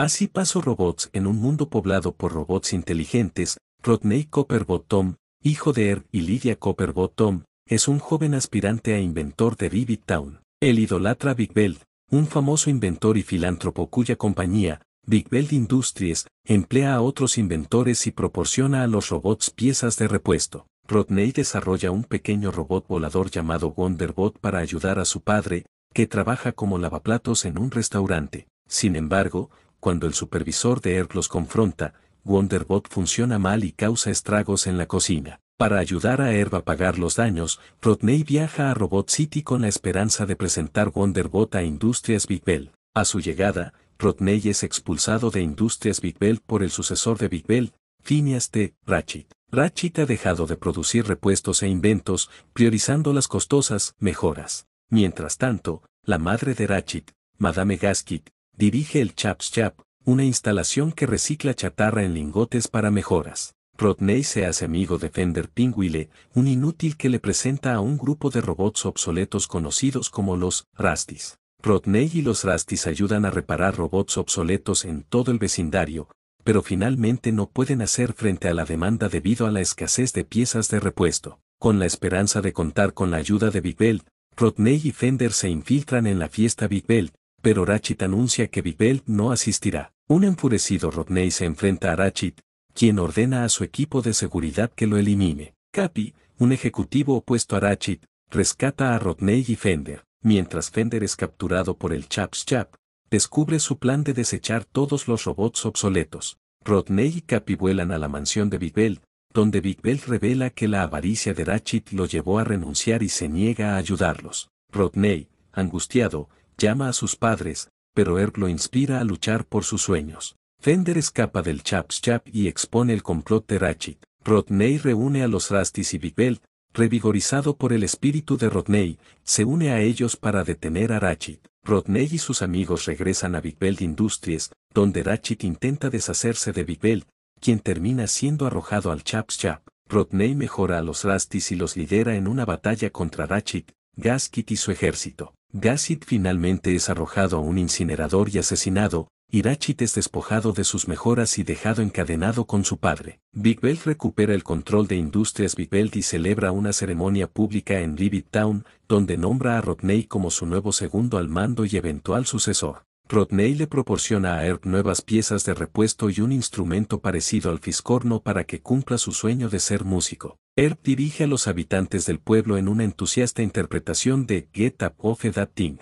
Así pasó Robots en un mundo poblado por robots inteligentes, Rodney Copperbottom, hijo de Er y Lydia Copperbottom, es un joven aspirante a inventor de Vivid Town. El idolatra Big Belt, un famoso inventor y filántropo cuya compañía, Big Belt Industries, emplea a otros inventores y proporciona a los robots piezas de repuesto. Rodney desarrolla un pequeño robot volador llamado Wonderbot para ayudar a su padre, que trabaja como lavaplatos en un restaurante. Sin embargo, cuando el supervisor de earth los confronta, Wonderbot funciona mal y causa estragos en la cocina. Para ayudar a Herb a pagar los daños, Rodney viaja a Robot City con la esperanza de presentar Wonderbot a Industrias Big Bell. A su llegada, Rodney es expulsado de Industrias Big Bell por el sucesor de Big Bell, Phineas T. Ratchet. Ratchet ha dejado de producir repuestos e inventos, priorizando las costosas mejoras. Mientras tanto, la madre de Ratchet, Madame Gaskit, dirige el Chaps Chap, una instalación que recicla chatarra en lingotes para mejoras. Rodney se hace amigo de Fender Pinguile, un inútil que le presenta a un grupo de robots obsoletos conocidos como los Rastis. Rodney y los Rastis ayudan a reparar robots obsoletos en todo el vecindario, pero finalmente no pueden hacer frente a la demanda debido a la escasez de piezas de repuesto. Con la esperanza de contar con la ayuda de Big Belt, Rodney y Fender se infiltran en la fiesta Big Belt, pero Ratchet anuncia que Bibel no asistirá. Un enfurecido Rodney se enfrenta a Ratchet, quien ordena a su equipo de seguridad que lo elimine. Capi, un ejecutivo opuesto a Ratchet, rescata a Rodney y Fender. Mientras Fender es capturado por el Chaps Chap, descubre su plan de desechar todos los robots obsoletos. Rodney y Capi vuelan a la mansión de Big donde Big Belt revela que la avaricia de Ratchet lo llevó a renunciar y se niega a ayudarlos. Rodney, angustiado, llama a sus padres, pero Erg lo inspira a luchar por sus sueños. Fender escapa del Chaps Chap y expone el complot de Ratchet. Rodney reúne a los Rastis y Big Bell, revigorizado por el espíritu de Rodney, se une a ellos para detener a Ratchet. Rodney y sus amigos regresan a Big Bell Industries, donde Ratchet intenta deshacerse de Big Bell, quien termina siendo arrojado al Chaps Chap. Rodney mejora a los Rastis y los lidera en una batalla contra Ratchet, Gaskit y su ejército. Gassid finalmente es arrojado a un incinerador y asesinado, Irachit es despojado de sus mejoras y dejado encadenado con su padre. Big Belt recupera el control de Industrias Big Belt y celebra una ceremonia pública en Vivid Town, donde nombra a Rodney como su nuevo segundo al mando y eventual sucesor. Rodney le proporciona a Herb nuevas piezas de repuesto y un instrumento parecido al fiscorno para que cumpla su sueño de ser músico. Herb dirige a los habitantes del pueblo en una entusiasta interpretación de Get Up Off That Thing.